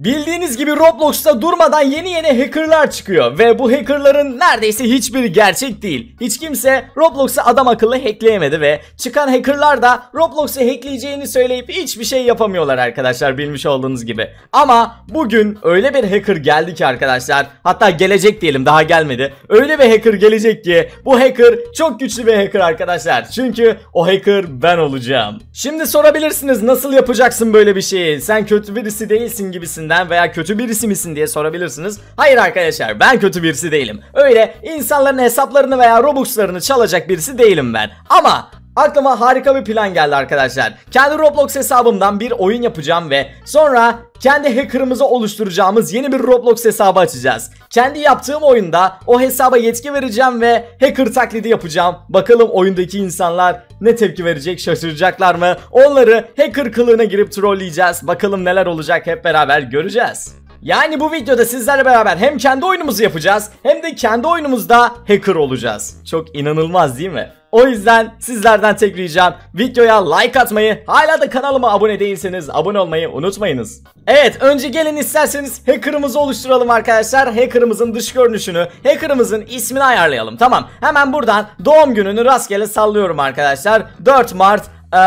Bildiğiniz gibi Roblox'ta durmadan yeni yeni hackerlar çıkıyor ve bu hackerların neredeyse hiçbiri gerçek değil. Hiç kimse Roblox'u adam akıllı hackleyemedi ve çıkan hackerlar da Roblox'u hackleyeceğini söyleyip hiçbir şey yapamıyorlar arkadaşlar bilmiş olduğunuz gibi. Ama bugün öyle bir hacker geldi ki arkadaşlar hatta gelecek diyelim daha gelmedi. Öyle bir hacker gelecek ki bu hacker çok güçlü bir hacker arkadaşlar. Çünkü o hacker ben olacağım. Şimdi sorabilirsiniz nasıl yapacaksın böyle bir şeyi sen kötü birisi değilsin gibisin birisinden veya kötü birisi misin diye sorabilirsiniz. Hayır arkadaşlar ben kötü birisi değilim. Öyle insanların hesaplarını veya robuxlarını çalacak birisi değilim ben. Ama Aklıma harika bir plan geldi arkadaşlar. Kendi Roblox hesabımdan bir oyun yapacağım ve sonra kendi hacker'ımızı oluşturacağımız yeni bir Roblox hesabı açacağız. Kendi yaptığım oyunda o hesaba yetki vereceğim ve hacker taklidi yapacağım. Bakalım oyundaki insanlar ne tepki verecek şaşıracaklar mı? Onları hacker kılığına girip trolleyeceğiz. Bakalım neler olacak hep beraber göreceğiz. Yani bu videoda sizlerle beraber hem kendi oyunumuzu yapacağız hem de kendi oyunumuzda hacker olacağız. Çok inanılmaz değil mi? O yüzden sizlerden tek ricam videoya like atmayı, hala da kanalıma abone değilseniz abone olmayı unutmayınız. Evet önce gelin isterseniz hacker'ımızı oluşturalım arkadaşlar. Hacker'ımızın dış görünüşünü, hacker'ımızın ismini ayarlayalım. Tamam hemen buradan doğum gününü rastgele sallıyorum arkadaşlar. 4 Mart e,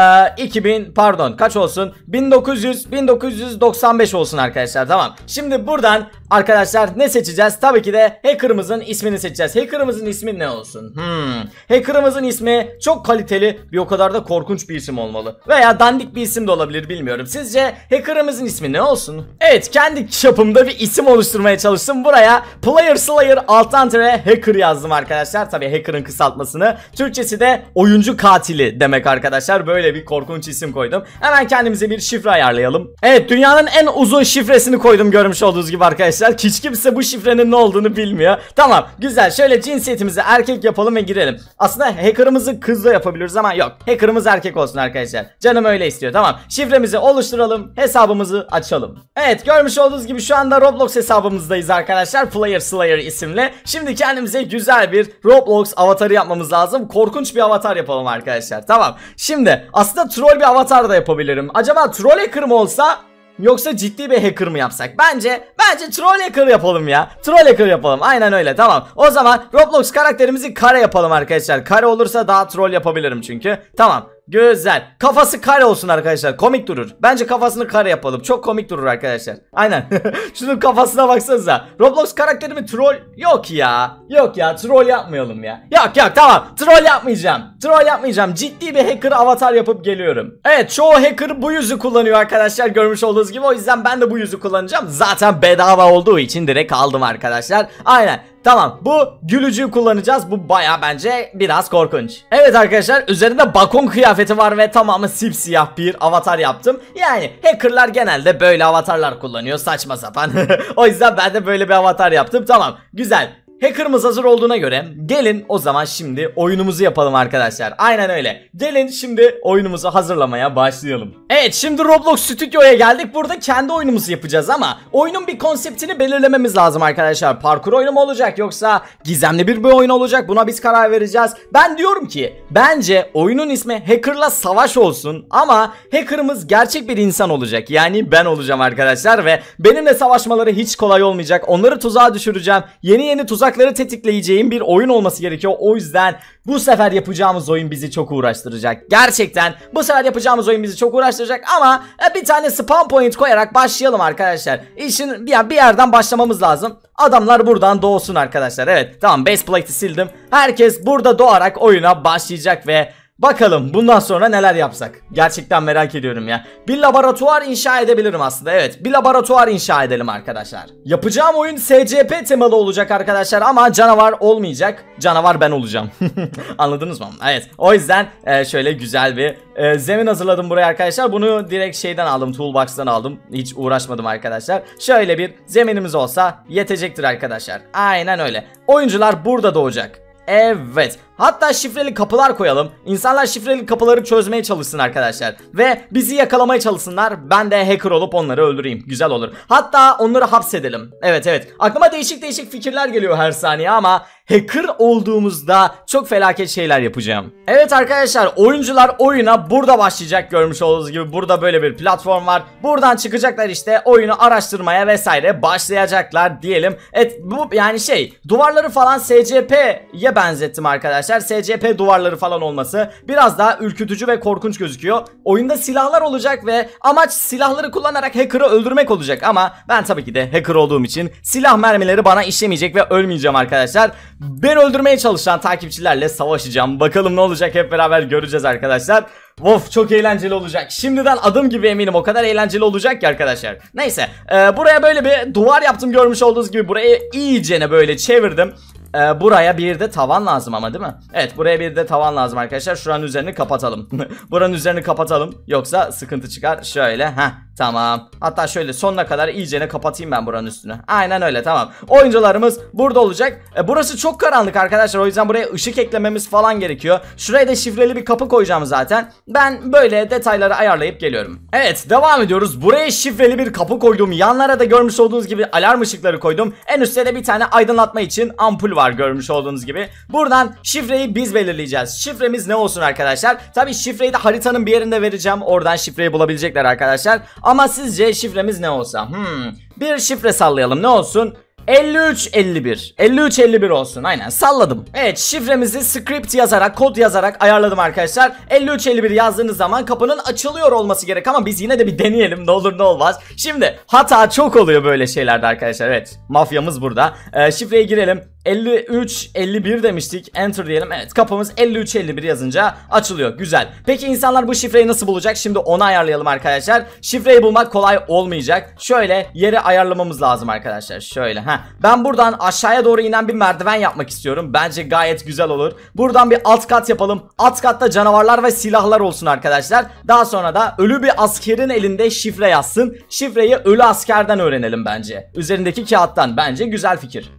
ee, 2000 pardon kaç olsun 1900 1995 olsun arkadaşlar tamam. Şimdi buradan arkadaşlar ne seçeceğiz? Tabii ki de hacker'ımızın ismini seçeceğiz. Hacker'ımızın ismi ne olsun? Hmm. Hacker'ımızın ismi çok kaliteli bir o kadar da korkunç bir isim olmalı. Veya dandik bir isim de olabilir bilmiyorum. Sizce hacker'ımızın ismi ne olsun? Evet kendi çapımda bir isim oluşturmaya çalıştım. Buraya Player Slayer alttan tere hacker yazdım arkadaşlar. Tabii hacker'ın kısaltmasını. Türkçesi de oyuncu katili demek arkadaşlar. Böyle öyle bir korkunç isim koydum. Hemen kendimize bir şifre ayarlayalım. Evet dünyanın en uzun şifresini koydum görmüş olduğunuz gibi arkadaşlar. Hiç kimse bu şifrenin ne olduğunu bilmiyor. Tamam güzel şöyle cinsiyetimizi erkek yapalım ve girelim. Aslında hackerımızı kızla yapabiliriz ama yok. Hackerımız erkek olsun arkadaşlar. Canım öyle istiyor tamam. Şifremizi oluşturalım hesabımızı açalım. Evet görmüş olduğunuz gibi şu anda Roblox hesabımızdayız arkadaşlar. Player Slayer isimli. Şimdi kendimize güzel bir Roblox avatarı yapmamız lazım. Korkunç bir avatar yapalım arkadaşlar. Tamam. Şimdi aslında troll bir avatar da yapabilirim. Acaba troll hacker mı olsa Yoksa ciddi bir hacker mı yapsak? Bence, bence troll hacker yapalım ya. Troll hacker yapalım. Aynen öyle. Tamam. O zaman Roblox karakterimizi kare yapalım arkadaşlar. Kare olursa daha troll yapabilirim çünkü. Tamam. Güzel. Kafası kare olsun arkadaşlar. Komik durur. Bence kafasını kare yapalım. Çok komik durur arkadaşlar. Aynen. Şunun kafasına baksanıza. Roblox karakteri mi troll? Yok ya. Yok ya. Troll yapmayalım ya. Yok yok tamam. Troll yapmayacağım. Troll yapmayacağım. Ciddi bir hacker avatar yapıp geliyorum. Evet çoğu hacker bu yüzü kullanıyor arkadaşlar. Görmüş olduğunuz gibi. O yüzden ben de bu yüzü kullanacağım. Zaten bedava olduğu için direkt aldım arkadaşlar. Aynen. Tamam bu gülücüğü kullanacağız. Bu baya bence biraz korkunç. Evet arkadaşlar üzerinde bakon kıyafeti var ve tamamı sipsiyah bir avatar yaptım. Yani hackerlar genelde böyle avatarlar kullanıyor saçma sapan. o yüzden ben de böyle bir avatar yaptım. Tamam güzel. Hacker'ımız hazır olduğuna göre gelin o zaman şimdi oyunumuzu yapalım arkadaşlar. Aynen öyle. Gelin şimdi oyunumuzu hazırlamaya başlayalım. Evet şimdi Roblox Stüdyo'ya geldik. Burada kendi oyunumuzu yapacağız ama oyunun bir konseptini belirlememiz lazım arkadaşlar. Parkur oyunu mu olacak yoksa gizemli bir bir oyun olacak buna biz karar vereceğiz. Ben diyorum ki bence oyunun ismi Hacker'la Savaş olsun ama Hacker'ımız gerçek bir insan olacak. Yani ben olacağım arkadaşlar ve benimle savaşmaları hiç kolay olmayacak. Onları tuzağa düşüreceğim. Yeni yeni tuzak tutsakları tetikleyeceğim bir oyun olması gerekiyor. O yüzden bu sefer yapacağımız oyun bizi çok uğraştıracak. Gerçekten bu sefer yapacağımız oyun bizi çok uğraştıracak ama e, bir tane spawn point koyarak başlayalım arkadaşlar. İşin bir yerden başlamamız lazım. Adamlar buradan doğsun arkadaşlar. Evet tamam base plate'i sildim. Herkes burada doğarak oyuna başlayacak ve Bakalım bundan sonra neler yapsak. Gerçekten merak ediyorum ya. Bir laboratuvar inşa edebilirim aslında. Evet bir laboratuvar inşa edelim arkadaşlar. Yapacağım oyun SCP temalı olacak arkadaşlar ama canavar olmayacak. Canavar ben olacağım. Anladınız mı? Evet. O yüzden e, şöyle güzel bir e, zemin hazırladım buraya arkadaşlar. Bunu direkt şeyden aldım. Toolbox'tan aldım. Hiç uğraşmadım arkadaşlar. Şöyle bir zeminimiz olsa yetecektir arkadaşlar. Aynen öyle. Oyuncular burada doğacak. Evet. Hatta şifreli kapılar koyalım. İnsanlar şifreli kapıları çözmeye çalışsın arkadaşlar. Ve bizi yakalamaya çalışsınlar. Ben de hacker olup onları öldüreyim. Güzel olur. Hatta onları hapsedelim. Evet evet. Aklıma değişik değişik fikirler geliyor her saniye ama hacker olduğumuzda çok felaket şeyler yapacağım. Evet arkadaşlar oyuncular oyuna burada başlayacak görmüş olduğunuz gibi burada böyle bir platform var. Buradan çıkacaklar işte oyunu araştırmaya vesaire başlayacaklar diyelim. Evet bu yani şey duvarları falan SCP'ye benzettim arkadaşlar. SCP duvarları falan olması biraz daha ürkütücü ve korkunç gözüküyor. Oyunda silahlar olacak ve amaç silahları kullanarak hacker'ı öldürmek olacak ama ben tabii ki de hacker olduğum için silah mermileri bana işlemeyecek ve ölmeyeceğim arkadaşlar. Ben öldürmeye çalışan takipçilerle savaşacağım. Bakalım ne olacak hep beraber göreceğiz arkadaşlar. Of çok eğlenceli olacak. Şimdiden adım gibi eminim o kadar eğlenceli olacak ki arkadaşlar. Neyse e, buraya böyle bir duvar yaptım görmüş olduğunuz gibi. Burayı iyicene böyle çevirdim. E, buraya bir de tavan lazım ama değil mi? Evet buraya bir de tavan lazım arkadaşlar. Şuranın üzerini kapatalım. Buranın üzerini kapatalım. Yoksa sıkıntı çıkar. Şöyle. Heh Tamam. Hatta şöyle sonuna kadar iyicene kapatayım ben buranın üstünü. Aynen öyle tamam. Oyuncularımız burada olacak. E, burası çok karanlık arkadaşlar. O yüzden buraya ışık eklememiz falan gerekiyor. Şuraya da şifreli bir kapı koyacağım zaten. Ben böyle detayları ayarlayıp geliyorum. Evet devam ediyoruz. Buraya şifreli bir kapı koydum. Yanlara da görmüş olduğunuz gibi alarm ışıkları koydum. En üstte de bir tane aydınlatma için ampul var görmüş olduğunuz gibi. Buradan şifreyi biz belirleyeceğiz. Şifremiz ne olsun arkadaşlar? Tabi şifreyi de haritanın bir yerinde vereceğim. Oradan şifreyi bulabilecekler arkadaşlar. Ama sizce şifremiz ne olsa? Hmm, bir şifre sallayalım ne olsun? 53 51 53 51 olsun aynen salladım Evet şifremizi script yazarak kod yazarak ayarladım arkadaşlar 53 51 yazdığınız zaman kapının açılıyor olması gerek ama biz yine de bir deneyelim ne olur ne olmaz Şimdi hata çok oluyor böyle şeylerde arkadaşlar evet mafyamız burada ee, şifreye girelim 53-51 demiştik. Enter diyelim. Evet kapımız 53-51 yazınca açılıyor. Güzel. Peki insanlar bu şifreyi nasıl bulacak? Şimdi onu ayarlayalım arkadaşlar. Şifreyi bulmak kolay olmayacak. Şöyle yeri ayarlamamız lazım arkadaşlar. Şöyle. ha. Ben buradan aşağıya doğru inen bir merdiven yapmak istiyorum. Bence gayet güzel olur. Buradan bir alt kat yapalım. Alt katta canavarlar ve silahlar olsun arkadaşlar. Daha sonra da ölü bir askerin elinde şifre yazsın. Şifreyi ölü askerden öğrenelim bence. Üzerindeki kağıttan. Bence güzel fikir.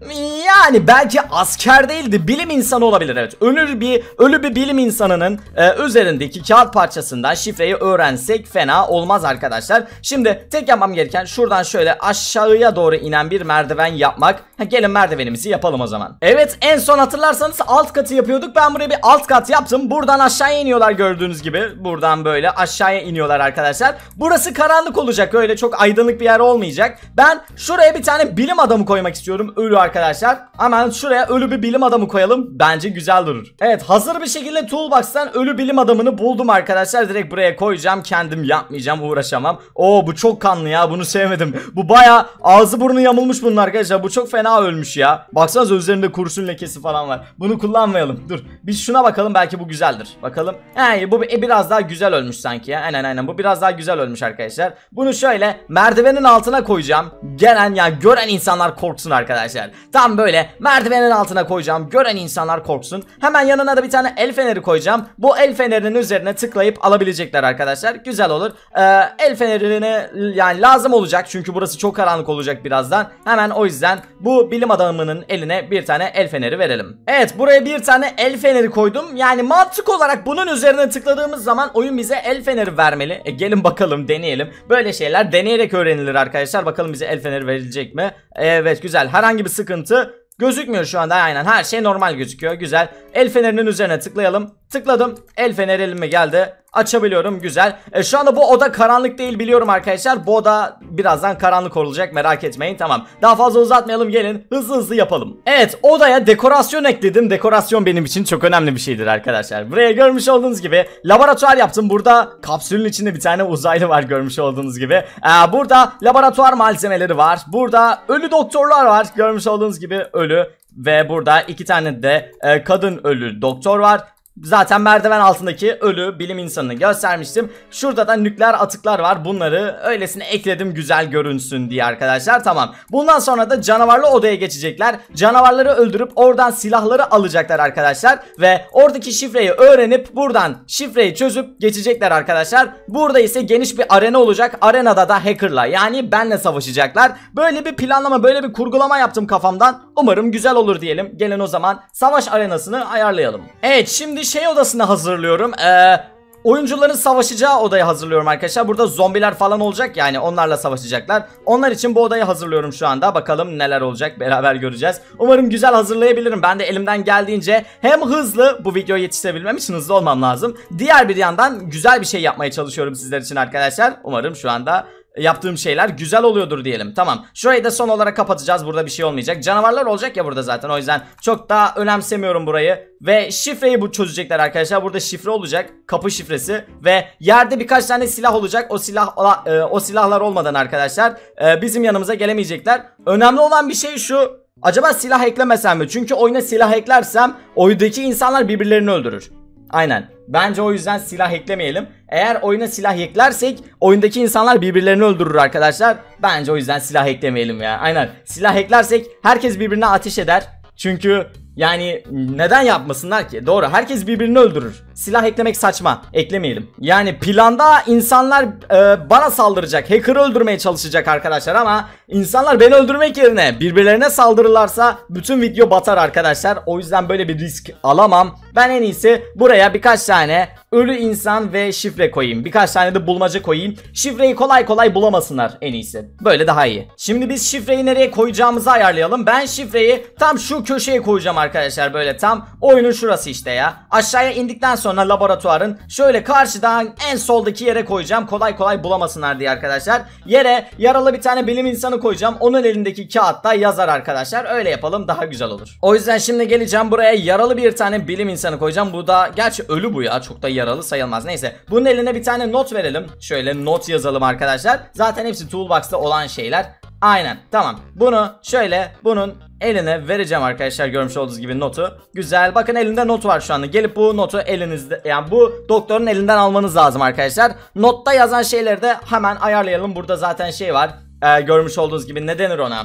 Yani ben belki asker değildi bilim insanı olabilir evet. Ölür bir ölü bir bilim insanının e, üzerindeki kağıt parçasından şifreyi öğrensek fena olmaz arkadaşlar. Şimdi tek yapmam gereken şuradan şöyle aşağıya doğru inen bir merdiven yapmak. Ha, gelin merdivenimizi yapalım o zaman. Evet en son hatırlarsanız alt katı yapıyorduk. Ben buraya bir alt kat yaptım. Buradan aşağıya iniyorlar gördüğünüz gibi. Buradan böyle aşağıya iniyorlar arkadaşlar. Burası karanlık olacak öyle çok aydınlık bir yer olmayacak. Ben şuraya bir tane bilim adamı koymak istiyorum ölü arkadaşlar. Hemen Hemen şuraya ölü bir bilim adamı koyalım. Bence güzel durur. Evet hazır bir şekilde toolbox'tan ölü bilim adamını buldum arkadaşlar. Direkt buraya koyacağım. Kendim yapmayacağım uğraşamam. Oo bu çok kanlı ya bunu sevmedim. Bu baya ağzı burnu yamulmuş bunun arkadaşlar. Bu çok fena ölmüş ya. Baksanıza üzerinde kurşun lekesi falan var. Bunu kullanmayalım. Dur biz şuna bakalım belki bu güzeldir. Bakalım. He bu e, biraz daha güzel ölmüş sanki ya. Aynen aynen bu biraz daha güzel ölmüş arkadaşlar. Bunu şöyle merdivenin altına koyacağım. Gelen ya yani gören insanlar korksun arkadaşlar. Tam böyle Merdivenin altına koyacağım. Gören insanlar korksun. Hemen yanına da bir tane el feneri koyacağım. Bu el fenerinin üzerine tıklayıp alabilecekler arkadaşlar. Güzel olur. Ee, el fenerini yani lazım olacak. Çünkü burası çok karanlık olacak birazdan. Hemen o yüzden bu bilim adamının eline bir tane el feneri verelim. Evet buraya bir tane el feneri koydum. Yani mantık olarak bunun üzerine tıkladığımız zaman oyun bize el feneri vermeli. E, gelin bakalım deneyelim. Böyle şeyler deneyerek öğrenilir arkadaşlar. Bakalım bize el feneri verilecek mi? Evet güzel. Herhangi bir sıkıntı Gözükmüyor şu anda aynen her şey normal gözüküyor güzel. El fenerinin üzerine tıklayalım. Tıkladım. El feneri elime geldi. Açabiliyorum güzel. E, şu anda bu oda karanlık değil biliyorum arkadaşlar. Bu oda birazdan karanlık olacak merak etmeyin. Tamam. Daha fazla uzatmayalım gelin. Hızlı hızlı yapalım. Evet odaya dekorasyon ekledim. Dekorasyon benim için çok önemli bir şeydir arkadaşlar. Buraya görmüş olduğunuz gibi laboratuvar yaptım. Burada kapsülün içinde bir tane uzaylı var görmüş olduğunuz gibi. Ee, burada laboratuvar malzemeleri var. Burada ölü doktorlar var. Görmüş olduğunuz gibi ölü ve burada iki tane de e, kadın ölü doktor var Zaten merdiven altındaki ölü bilim insanını göstermiştim. Şurada da nükleer atıklar var. Bunları öylesine ekledim güzel görünsün diye arkadaşlar. Tamam. Bundan sonra da canavarlı odaya geçecekler. Canavarları öldürüp oradan silahları alacaklar arkadaşlar. Ve oradaki şifreyi öğrenip buradan şifreyi çözüp geçecekler arkadaşlar. Burada ise geniş bir arena olacak. Arenada da hackerla yani benle savaşacaklar. Böyle bir planlama böyle bir kurgulama yaptım kafamdan. Umarım güzel olur diyelim. Gelin o zaman savaş arenasını ayarlayalım. Evet şimdi şey odasını hazırlıyorum. Ee, oyuncuların savaşacağı odayı hazırlıyorum arkadaşlar. Burada zombiler falan olacak yani onlarla savaşacaklar. Onlar için bu odayı hazırlıyorum şu anda. Bakalım neler olacak beraber göreceğiz. Umarım güzel hazırlayabilirim. Ben de elimden geldiğince hem hızlı bu videoyu yetiştirebilmem için hızlı olmam lazım. Diğer bir yandan güzel bir şey yapmaya çalışıyorum sizler için arkadaşlar. Umarım şu anda e, yaptığım şeyler güzel oluyordur diyelim. Tamam. Şurayı da son olarak kapatacağız. Burada bir şey olmayacak. Canavarlar olacak ya burada zaten. O yüzden çok daha önemsemiyorum burayı. Ve şifreyi bu çözecekler arkadaşlar. Burada şifre olacak. Kapı şifresi ve yerde birkaç tane silah olacak. O silah e, o silahlar olmadan arkadaşlar e, bizim yanımıza gelemeyecekler. Önemli olan bir şey şu. Acaba silah eklemesem mi? Çünkü oyuna silah eklersem oyundaki insanlar birbirlerini öldürür. Aynen. Bence o yüzden silah eklemeyelim. Eğer oyuna silah eklersek oyundaki insanlar birbirlerini öldürür arkadaşlar. Bence o yüzden silah eklemeyelim ya. Aynen. Silah eklersek herkes birbirine ateş eder. Çünkü yani neden yapmasınlar ki? Doğru herkes birbirini öldürür. Silah eklemek saçma. Eklemeyelim. Yani planda insanlar e, bana saldıracak. Hacker'ı öldürmeye çalışacak arkadaşlar ama insanlar beni öldürmek yerine birbirlerine saldırırlarsa bütün video batar arkadaşlar. O yüzden böyle bir risk alamam. Ben en iyisi buraya birkaç tane ölü insan ve şifre koyayım. Birkaç tane de bulmaca koyayım. Şifreyi kolay kolay bulamasınlar en iyisi. Böyle daha iyi. Şimdi biz şifreyi nereye koyacağımızı ayarlayalım. Ben şifreyi tam şu köşeye koyacağım arkadaşlar böyle tam. Oyunun şurası işte ya. Aşağıya indikten sonra laboratuvarın şöyle karşıdan en soldaki yere koyacağım. Kolay kolay bulamasınlar diye arkadaşlar. Yere yaralı bir tane bilim insanı koyacağım. Onun elindeki kağıtta yazar arkadaşlar. Öyle yapalım daha güzel olur. O yüzden şimdi geleceğim buraya yaralı bir tane bilim insanı insanı koyacağım. Bu da gerçi ölü bu ya. Çok da yaralı sayılmaz. Neyse. Bunun eline bir tane not verelim. Şöyle not yazalım arkadaşlar. Zaten hepsi toolbox'ta olan şeyler. Aynen. Tamam. Bunu şöyle bunun eline vereceğim arkadaşlar görmüş olduğunuz gibi notu. Güzel. Bakın elinde not var şu anda. Gelip bu notu elinizde yani bu doktorun elinden almanız lazım arkadaşlar. Notta yazan şeyleri de hemen ayarlayalım. Burada zaten şey var. Ee, görmüş olduğunuz gibi ne denir ona?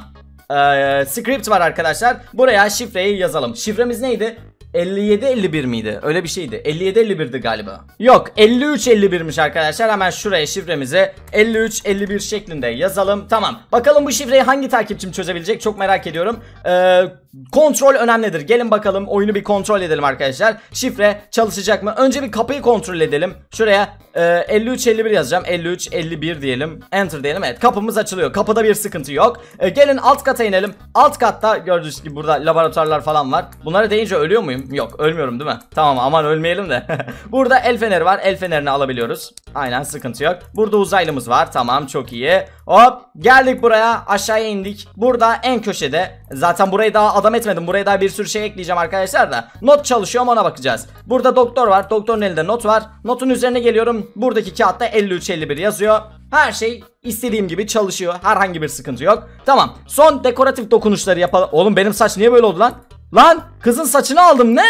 Ee, script var arkadaşlar. Buraya şifreyi yazalım. Şifremiz neydi? 57-51 miydi? Öyle bir şeydi. 57-51'di galiba. Yok 53-51'miş arkadaşlar. Hemen şuraya şifremizi 53-51 şeklinde yazalım. Tamam. Bakalım bu şifreyi hangi takipçim çözebilecek? Çok merak ediyorum. Ee, Kontrol önemlidir. Gelin bakalım oyunu bir kontrol edelim arkadaşlar. Şifre çalışacak mı? Önce bir kapıyı kontrol edelim. Şuraya e, 53-51 yazacağım. 53-51 diyelim. Enter diyelim. Evet kapımız açılıyor. Kapıda bir sıkıntı yok. E, gelin alt kata inelim. Alt katta gördüğünüz gibi burada laboratuvarlar falan var. Bunlara deyince ölüyor muyum? Yok ölmüyorum değil mi? Tamam aman ölmeyelim de. burada el feneri var. El fenerini alabiliyoruz. Aynen sıkıntı yok. Burada uzaylımız var. Tamam çok iyi. Hop geldik buraya. Aşağıya indik. Burada en köşede. Zaten burayı daha adam etmedim. Buraya daha bir sürü şey ekleyeceğim arkadaşlar da. Not çalışıyorum ona bakacağız. Burada doktor var. Doktorun elinde not var. Notun üzerine geliyorum. Buradaki kağıtta 53-51 yazıyor. Her şey istediğim gibi çalışıyor. Herhangi bir sıkıntı yok. Tamam. Son dekoratif dokunuşları yapalım. Oğlum benim saç niye böyle oldu lan? Lan kızın saçını aldım ne?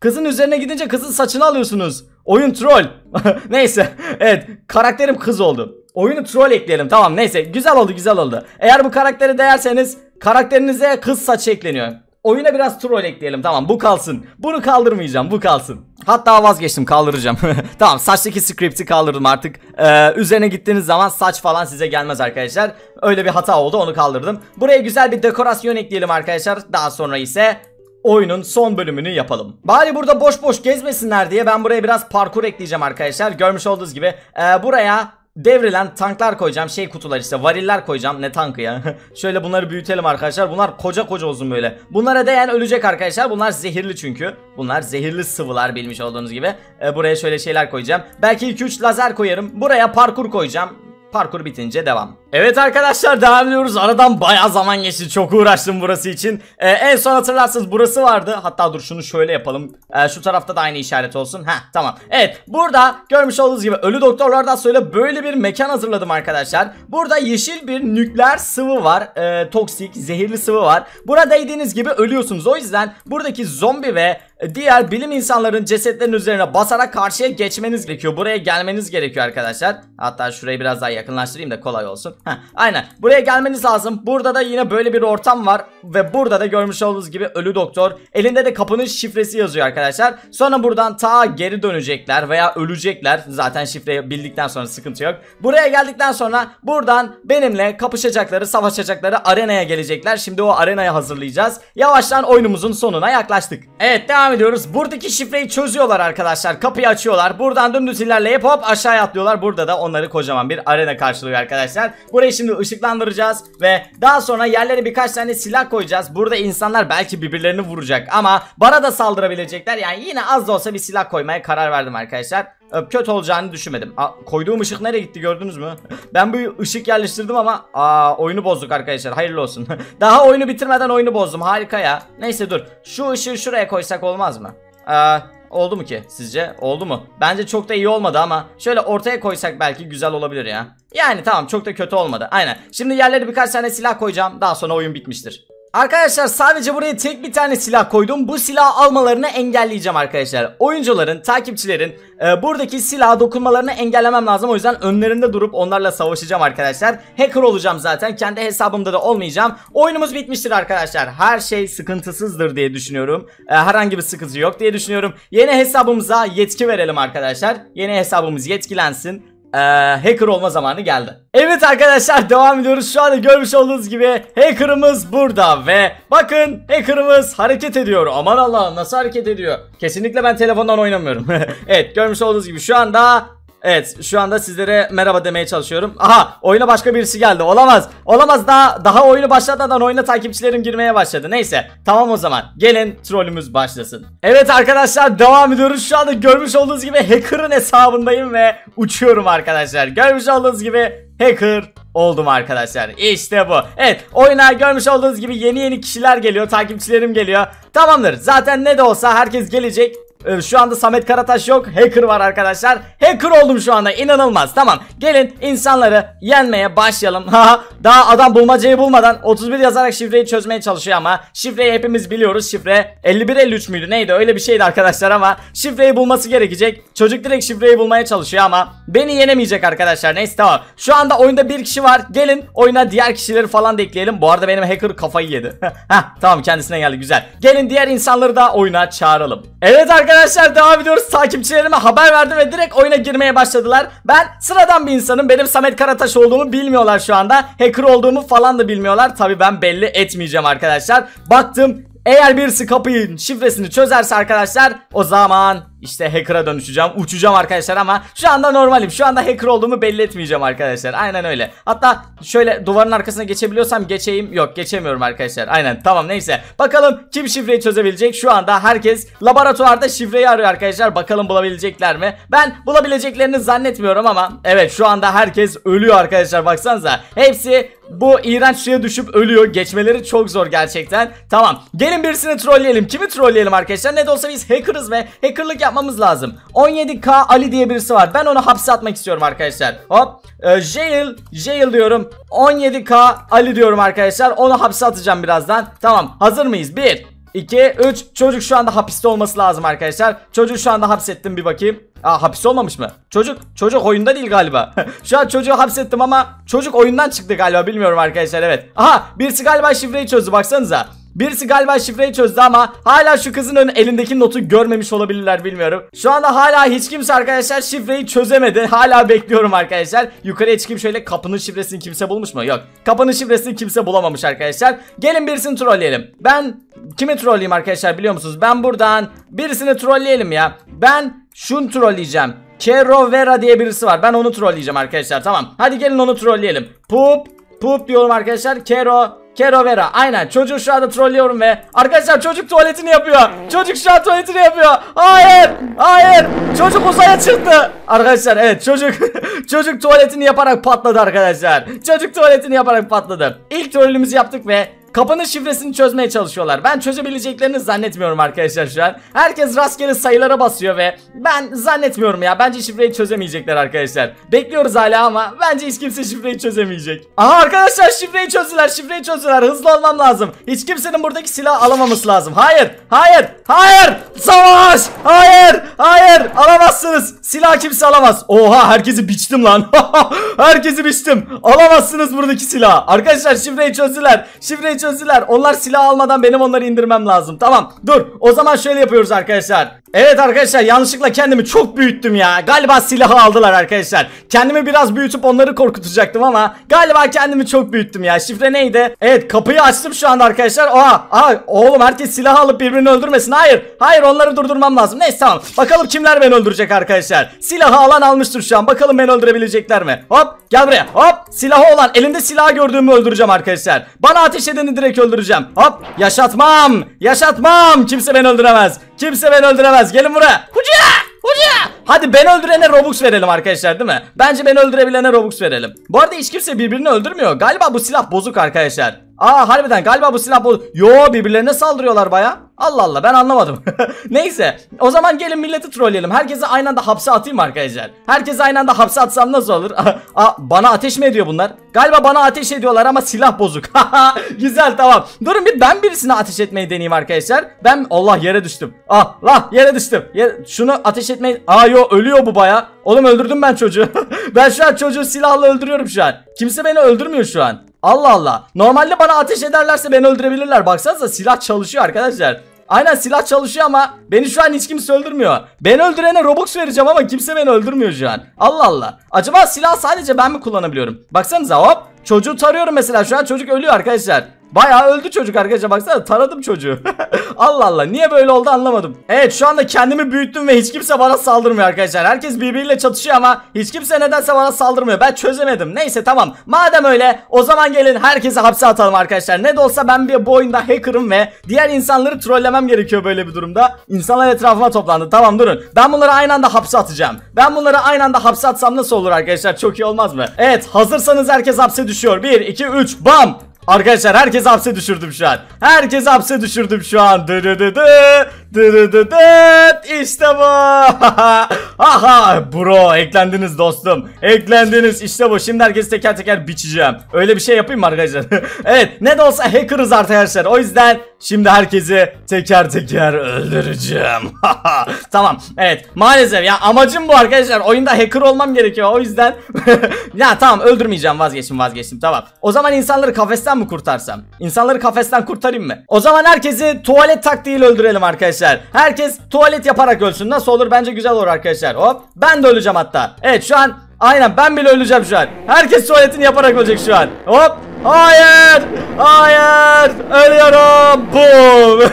Kızın üzerine gidince kızın saçını alıyorsunuz. Oyun troll. neyse. Evet. Karakterim kız oldu. Oyunu troll ekleyelim. Tamam neyse. Güzel oldu güzel oldu. Eğer bu karakteri değerseniz Karakterinize kız saç ekleniyor. Oyuna biraz troll ekleyelim tamam bu kalsın. Bunu kaldırmayacağım bu kalsın. Hatta vazgeçtim kaldıracağım. tamam saçtaki script'i kaldırdım artık. Ee, üzerine gittiğiniz zaman saç falan size gelmez arkadaşlar. Öyle bir hata oldu onu kaldırdım. Buraya güzel bir dekorasyon ekleyelim arkadaşlar. Daha sonra ise oyunun son bölümünü yapalım. Bari burada boş boş gezmesinler diye ben buraya biraz parkur ekleyeceğim arkadaşlar. Görmüş olduğunuz gibi e, buraya devrilen tanklar koyacağım. Şey kutular işte variller koyacağım. Ne tankı ya. Şöyle bunları büyütelim arkadaşlar. Bunlar koca koca olsun böyle. Bunlara değen ölecek arkadaşlar. Bunlar zehirli çünkü. Bunlar zehirli sıvılar bilmiş olduğunuz gibi. Ee, buraya şöyle şeyler koyacağım. Belki 2-3 lazer koyarım. Buraya parkur koyacağım. Parkur bitince devam. Evet arkadaşlar devam ediyoruz. Aradan baya zaman geçti. Çok uğraştım burası için. Ee, en son hatırlarsınız burası vardı. Hatta dur şunu şöyle yapalım. Ee, şu tarafta da aynı işaret olsun. Ha tamam. Evet burada görmüş olduğunuz gibi ölü doktorlardan söyle böyle bir mekan hazırladım arkadaşlar. Burada yeşil bir nükleer sıvı var. Ee, toksik, zehirli sıvı var. Burada değdiğiniz gibi ölüyorsunuz. O yüzden buradaki zombi ve diğer bilim insanların cesetlerin üzerine basarak karşıya geçmeniz gerekiyor. Buraya gelmeniz gerekiyor arkadaşlar. Hatta şurayı biraz daha yakınlaştırayım da kolay olsun. Heh, aynen. Buraya gelmeniz lazım. Burada da yine böyle bir ortam var. Ve burada da görmüş olduğunuz gibi ölü doktor. Elinde de kapının şifresi yazıyor arkadaşlar. Sonra buradan ta geri dönecekler veya ölecekler. Zaten şifreyi bildikten sonra sıkıntı yok. Buraya geldikten sonra buradan benimle kapışacakları, savaşacakları arenaya gelecekler. Şimdi o arenayı hazırlayacağız. Yavaştan oyunumuzun sonuna yaklaştık. Evet devam ediyoruz. Buradaki şifreyi çözüyorlar arkadaşlar. Kapıyı açıyorlar. Buradan dümdüz ilerleyip hop aşağıya atlıyorlar. Burada da onları kocaman bir arena karşılıyor arkadaşlar. Burayı şimdi ışıklandıracağız ve daha sonra yerlere birkaç tane silah koyacağız. Burada insanlar belki birbirlerini vuracak ama bana da saldırabilecekler. Yani yine az da olsa bir silah koymaya karar verdim arkadaşlar kötü olacağını düşünmedim. Aa, koyduğum ışık nereye gitti gördünüz mü? Ben bu ışık yerleştirdim ama aa, oyunu bozduk arkadaşlar. Hayırlı olsun. Daha oyunu bitirmeden oyunu bozdum. Harika ya. Neyse dur. Şu ışığı şuraya koysak olmaz mı? Aa, ee, Oldu mu ki sizce? Oldu mu? Bence çok da iyi olmadı ama şöyle ortaya koysak belki güzel olabilir ya. Yani tamam çok da kötü olmadı. Aynen. Şimdi yerlere birkaç tane silah koyacağım. Daha sonra oyun bitmiştir. Arkadaşlar sadece buraya tek bir tane silah koydum. Bu silahı almalarını engelleyeceğim arkadaşlar. Oyuncuların, takipçilerin e, buradaki silaha dokunmalarını engellemem lazım. O yüzden önlerinde durup onlarla savaşacağım arkadaşlar. Hacker olacağım zaten. Kendi hesabımda da olmayacağım. Oyunumuz bitmiştir arkadaşlar. Her şey sıkıntısızdır diye düşünüyorum. E, herhangi bir sıkıntı yok diye düşünüyorum. Yeni hesabımıza yetki verelim arkadaşlar. Yeni hesabımız yetkilensin ee, hacker olma zamanı geldi. Evet arkadaşlar devam ediyoruz. Şu anda görmüş olduğunuz gibi hackerımız burada ve bakın hackerımız hareket ediyor. Aman Allah'ım nasıl hareket ediyor? Kesinlikle ben telefondan oynamıyorum. evet görmüş olduğunuz gibi şu anda Evet şu anda sizlere merhaba demeye çalışıyorum. Aha oyuna başka birisi geldi. Olamaz. Olamaz daha daha oyunu başlatmadan oyuna takipçilerim girmeye başladı. Neyse tamam o zaman. Gelin trollümüz başlasın. Evet arkadaşlar devam ediyoruz. Şu anda görmüş olduğunuz gibi hacker'ın hesabındayım ve uçuyorum arkadaşlar. Görmüş olduğunuz gibi hacker oldum arkadaşlar. İşte bu. Evet oyuna görmüş olduğunuz gibi yeni yeni kişiler geliyor. Takipçilerim geliyor. Tamamdır. Zaten ne de olsa herkes gelecek şu anda Samet Karataş yok. Hacker var arkadaşlar. Hacker oldum şu anda. İnanılmaz. Tamam. Gelin insanları yenmeye başlayalım. Ha daha adam bulmacayı bulmadan 31 yazarak şifreyi çözmeye çalışıyor ama şifreyi hepimiz biliyoruz. Şifre 53 müydü? Neydi? Öyle bir şeydi arkadaşlar ama şifreyi bulması gerekecek. Çocuk direkt şifreyi bulmaya çalışıyor ama beni yenemeyecek arkadaşlar. Neyse tamam. Şu anda oyunda bir kişi var. Gelin oyuna diğer kişileri falan da ekleyelim. Bu arada benim hacker kafayı yedi. Hah tamam kendisine geldi güzel. Gelin diğer insanları da oyuna çağıralım. Evet arkadaşlar arkadaşlar devam ediyoruz. Takipçilerime haber verdim ve direkt oyuna girmeye başladılar. Ben sıradan bir insanım. Benim Samet Karataş olduğumu bilmiyorlar şu anda. Hacker olduğumu falan da bilmiyorlar. Tabi ben belli etmeyeceğim arkadaşlar. Baktım eğer birisi kapının şifresini çözerse arkadaşlar o zaman işte hacker'a dönüşeceğim. Uçacağım arkadaşlar ama şu anda normalim. Şu anda hacker olduğumu belli etmeyeceğim arkadaşlar. Aynen öyle. Hatta şöyle duvarın arkasına geçebiliyorsam geçeyim. Yok geçemiyorum arkadaşlar. Aynen tamam neyse. Bakalım kim şifreyi çözebilecek. Şu anda herkes laboratuvarda şifreyi arıyor arkadaşlar. Bakalım bulabilecekler mi? Ben bulabileceklerini zannetmiyorum ama evet şu anda herkes ölüyor arkadaşlar baksanıza. Hepsi bu iğrenç suya düşüp ölüyor. Geçmeleri çok zor gerçekten. Tamam. Gelin birisini trolleyelim. Kimi trolleyelim arkadaşlar? Ne de olsa biz hackerız ve hackerlık yapmamız lazım. 17K Ali diye birisi var. Ben onu hapse atmak istiyorum arkadaşlar. Hop. E, jail. Jail diyorum. 17K Ali diyorum arkadaşlar. Onu hapse atacağım birazdan. Tamam. Hazır mıyız? 1 2 3 Çocuk şu anda hapiste olması lazım arkadaşlar. Çocuğu şu anda hapsettim bir bakayım. Aa hapis olmamış mı? Çocuk çocuk oyunda değil galiba. Şu an çocuğu hapsettim ama çocuk oyundan çıktı galiba bilmiyorum arkadaşlar evet. Aha birisi galiba şifreyi çözdü baksanıza. Birisi galiba şifreyi çözdü ama hala şu kızın ön elindeki notu görmemiş olabilirler bilmiyorum. Şu anda hala hiç kimse arkadaşlar şifreyi çözemedi. Hala bekliyorum arkadaşlar. Yukarıya çıkayım şöyle kapının şifresini kimse bulmuş mu? Yok. Kapının şifresini kimse bulamamış arkadaşlar. Gelin birisini trolleyelim. Ben kimi trolleyeyim arkadaşlar biliyor musunuz? Ben buradan birisini trolleyelim ya. Ben şunu trolleyeceğim. Kero Vera diye birisi var. Ben onu trolleyeceğim arkadaşlar. Tamam. Hadi gelin onu trolleyelim. Pup. Pup diyorum arkadaşlar. Kero Kerovera. Aynen çocuğu şu anda trollüyorum ve arkadaşlar çocuk tuvaletini yapıyor. Çocuk şu an tuvaletini yapıyor. Hayır. Hayır. Çocuk uzaya çıktı. Arkadaşlar evet çocuk çocuk tuvaletini yaparak patladı arkadaşlar. Çocuk tuvaletini yaparak patladı. İlk trollümüzü yaptık ve Kapının şifresini çözmeye çalışıyorlar. Ben çözebileceklerini zannetmiyorum arkadaşlar şu an. Herkes rastgele sayılara basıyor ve ben zannetmiyorum ya. Bence şifreyi çözemeyecekler arkadaşlar. Bekliyoruz hala ama bence hiç kimse şifreyi çözemeyecek. Aha arkadaşlar şifreyi çözdüler. Şifreyi çözdüler. Hızlı olmam lazım. Hiç kimsenin buradaki silah alamaması lazım. Hayır. Hayır. Hayır. Savaş. Hayır. Hayır. Alamazsınız. Silah kimse alamaz. Oha herkesi biçtim lan. herkesi biçtim. Alamazsınız buradaki silah. Arkadaşlar şifreyi çözdüler. Şifreyi Beni çözdüler. Onlar silah almadan benim onları indirmem lazım. Tamam dur. O zaman şöyle yapıyoruz arkadaşlar. Evet arkadaşlar yanlışlıkla kendimi çok büyüttüm ya. Galiba silahı aldılar arkadaşlar. Kendimi biraz büyütüp onları korkutacaktım ama galiba kendimi çok büyüttüm ya. Şifre neydi? Evet kapıyı açtım şu anda arkadaşlar. Aa, aa oğlum herkes silah alıp birbirini öldürmesin. Hayır. Hayır onları durdurmam lazım. Neyse tamam. Bakalım kimler beni öldürecek arkadaşlar. Silahı alan almıştır şu an. Bakalım beni öldürebilecekler mi? Hop gel buraya. Hop silahı olan elinde silah gördüğümü öldüreceğim arkadaşlar. Bana ateş edin hepsini direkt öldüreceğim. Hop yaşatmam. Yaşatmam. Kimse beni öldüremez. Kimse beni öldüremez. Gelin buraya. Hucuya. Hucuya. Hadi ben öldürene Robux verelim arkadaşlar değil mi? Bence ben öldürebilene Robux verelim. Bu arada hiç kimse birbirini öldürmüyor. Galiba bu silah bozuk arkadaşlar. Aa harbiden galiba bu silah bol. Yo birbirlerine saldırıyorlar baya. Allah Allah ben anlamadım. Neyse o zaman gelin milleti trolleyelim. Herkese aynı anda hapse atayım arkadaşlar. Herkese aynı anda hapse atsam nasıl olur? Aa, bana ateş mi ediyor bunlar? Galiba bana ateş ediyorlar ama silah bozuk. Güzel tamam. Durun bir ben birisine ateş etmeyi deneyeyim arkadaşlar. Ben Allah yere düştüm. Allah ah, yere düştüm. Yere... Şunu ateş etmeyi. Aa yo ölüyor bu baya. Oğlum öldürdüm ben çocuğu. ben şu an çocuğu silahla öldürüyorum şu an. Kimse beni öldürmüyor şu an. Allah Allah. Normalde bana ateş ederlerse beni öldürebilirler. Baksanıza silah çalışıyor arkadaşlar. Aynen silah çalışıyor ama beni şu an hiç kimse öldürmüyor. Ben öldürene Robux vereceğim ama kimse beni öldürmüyor şu an. Allah Allah. Acaba silah sadece ben mi kullanabiliyorum? Baksanıza hop. Çocuğu tarıyorum mesela şu an çocuk ölüyor arkadaşlar. Bayağı öldü çocuk arkadaşlar baksana taradım çocuğu. Allah Allah niye böyle oldu anlamadım. Evet şu anda kendimi büyüttüm ve hiç kimse bana saldırmıyor arkadaşlar. Herkes birbiriyle çatışıyor ama hiç kimse nedense bana saldırmıyor. Ben çözemedim. Neyse tamam. Madem öyle o zaman gelin herkese hapse atalım arkadaşlar. Ne de olsa ben bir bu oyunda hacker'ım ve diğer insanları trollemem gerekiyor böyle bir durumda. İnsanlar etrafıma toplandı. Tamam durun. Ben bunları aynı anda hapse atacağım. Ben bunları aynı anda hapse atsam nasıl olur arkadaşlar? Çok iyi olmaz mı? Evet hazırsanız herkes hapse düşüyor. 1, 2, 3 bam. Arkadaşlar herkes hapse düşürdüm şu an. Herkes hapse düşürdüm şu an. Dı dı dı dı dı dı dı İşte bu. Aha bro eklendiniz dostum. Eklendiniz işte bu. Şimdi herkesi teker teker biçeceğim. Öyle bir şey yapayım mı arkadaşlar? evet ne de olsa hackerız arkadaşlar. O yüzden şimdi herkesi teker teker öldüreceğim. tamam evet maalesef ya amacım bu arkadaşlar. Oyunda hacker olmam gerekiyor o yüzden. ya tamam öldürmeyeceğim vazgeçtim vazgeçtim tamam. O zaman insanları kafesten mi kurtarsam? İnsanları kafesten kurtarayım mı? O zaman herkesi tuvalet taktiğiyle öldürelim arkadaşlar. Herkes tuvalet yaparak ölsün. Nasıl olur bence güzel olur arkadaşlar arkadaşlar. Hop ben de öleceğim hatta. Evet şu an aynen ben bile öleceğim şu an. Herkes tuvaletini yaparak ölecek şu an. Hop hayır hayır ölüyorum. Boom.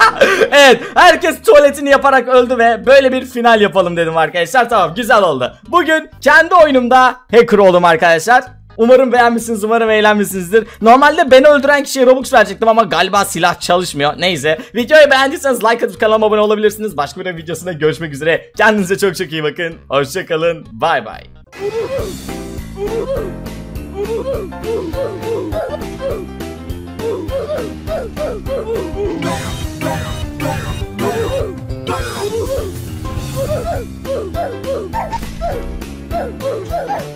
evet herkes tuvaletini yaparak öldü ve böyle bir final yapalım dedim arkadaşlar. Tamam güzel oldu. Bugün kendi oyunumda hacker oldum arkadaşlar. Umarım beğenmişsiniz, umarım eğlenmişsinizdir. Normalde beni öldüren kişiye Robux verecektim ama galiba silah çalışmıyor. Neyse. Videoyu beğendiyseniz like atıp kanalıma abone olabilirsiniz. Başka bir videosunda görüşmek üzere. Kendinize çok çok iyi bakın. Hoşçakalın. Bay bay. Woo!